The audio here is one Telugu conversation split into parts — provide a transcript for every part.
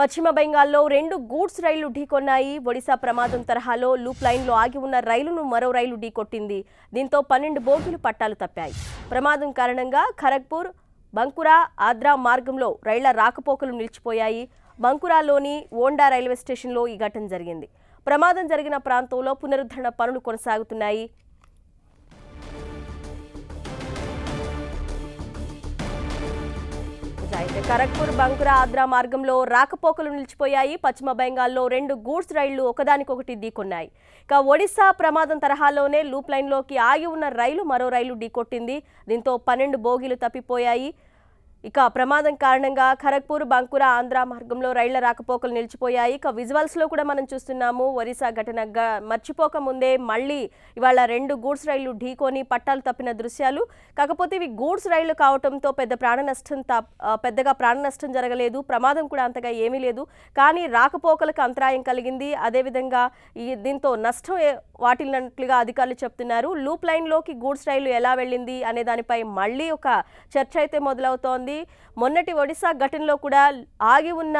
పశ్చిమ బెంగాల్లో రెండు గూడ్స్ రైళ్లు ఢీకొన్నాయి ఒడిశా ప్రమాదం తరహాలో లూప్ లైన్లో ఆగి ఉన్న రైలును మరో రైలు ఢీకొట్టింది దీంతో పన్నెండు బోగీలు పట్టాలు తప్పాయి ప్రమాదం కారణంగా ఖరగ్పూర్ బంకురా ఆద్రా మార్గంలో రైళ్ల రాకపోకలు నిలిచిపోయాయి బంకురాలోని ఓండా రైల్వే స్టేషన్లో ఈ ఘటన జరిగింది ప్రమాదం జరిగిన ప్రాంతంలో పునరుద్ధరణ పనులు కొనసాగుతున్నాయి అయితే కరక్పూర్ బంకురా ఆద్రా మార్గంలో రాకపోకలు నిలిచిపోయాయి పశ్చిమ బెంగాల్లో రెండు గూడ్స్ రైళ్లు ఒకదానికొకటి ఢీకొన్నాయి ఇక ఒడిశా ప్రమాదం తరహాలోనే లూప్ లైన్లోకి ఆగి ఉన్న రైలు మరో రైలు ఢీకొట్టింది దీంతో పన్నెండు బోగీలు తప్పిపోయాయి ఇక ప్రమాదం కారణంగా ఖరగ్పూర్ బంకురా ఆంధ్ర మార్గంలో రైళ్ల రాకపోకలు నిలిచిపోయాయి ఇక విజువల్స్లో కూడా మనం చూస్తున్నాము ఒరిస్సా ఘటన మర్చిపోక ముందే మళ్ళీ ఇవాళ రెండు గూడ్స్ రైళ్లు ఢీకొని పట్టాలు తప్పిన దృశ్యాలు కాకపోతే ఇవి గూడ్స్ రైళ్లు కావడంతో పెద్ద ప్రాణ నష్టం పెద్దగా ప్రాణ నష్టం జరగలేదు ప్రమాదం కూడా అంతగా ఏమీ లేదు కానీ రాకపోకలకు అంతరాయం కలిగింది అదేవిధంగా ఈ దీంతో నష్టం వాటిల్లినట్లుగా అధికారులు చెప్తున్నారు లూప్ లైన్లోకి గూడ్స్ రైలు ఎలా వెళ్ళింది అనే దానిపై మళ్ళీ ఒక చర్చ అయితే మొదలవుతోంది మొన్నటి ఒడిశా ఘటనలో కూడా ఆగి ఉన్న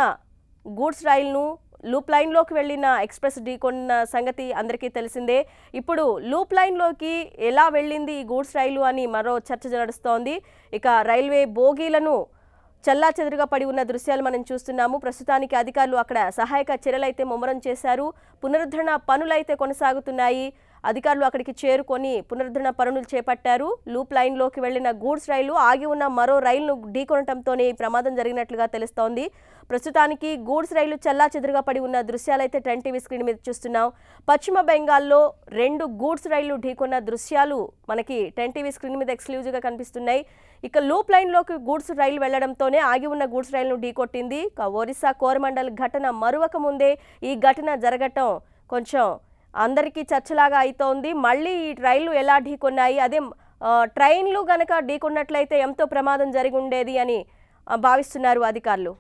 గూడ్స్ రైల్ను లూప్ లైన్లోకి వెళ్ళిన ఎక్స్ప్రెస్ ఢీకొన్న సంగతి అందరికీ తెలిసిందే ఇప్పుడు లూప్ లైన్లోకి ఎలా వెళ్ళింది ఈ గూడ్స్ రైలు అని మరో చర్చ నడుస్తోంది ఇక రైల్వే బోగీలను చల్లా చెదురుగా పడి ఉన్న దృశ్యాలు మనం చూస్తున్నాము ప్రస్తుతానికి అధికారులు అక్కడ సహాయక చర్యలైతే ముమ్మరం చేశారు పునరుద్ధరణ పనులైతే కొనసాగుతున్నాయి అధికారులు అక్కడికి చేరుకొని పునరుద్ధరణ పనులు చేపట్టారు లూప్ లైన్లోకి వెళ్లిన గూడ్స్ రైలు ఆగి ఉన్న మరో రైలును ఢీకొనటంతోనే ఈ ప్రమాదం జరిగినట్లుగా తెలుస్తోంది ప్రస్తుతానికి గూడ్స్ రైలు చల్లా చెదురుగా పడి ఉన్న దృశ్యాలైతే టెన్ టీవీ స్క్రీన్ మీద చూస్తున్నాం పశ్చిమ బెంగాల్లో రెండు గూడ్స్ రైళ్లు ఢీకొన్న దృశ్యాలు మనకి టెన్ టీవీ స్క్రీన్ మీద ఎక్స్క్లూజివ్గా కనిపిస్తున్నాయి ఇక లూప్ లైన్లోకి గూడ్స్ రైలు వెళ్లడంతోనే ఆగి ఉన్న గూడ్స్ రైలును ఢీకొట్టింది ఒరిస్సా కోరమండల్ ఘటన మరువక ముందే ఈ ఘటన జరగటం కొంచెం అందరికీ చర్చలాగా అవుతోంది మళ్ళీ ఈ ట్రైన్లు ఎలా ఢీకొన్నాయి అదే ట్రైన్లు గనక ఢీకొన్నట్లయితే ఎంతో ప్రమాదం జరిగి ఉండేది అని భావిస్తున్నారు అధికారులు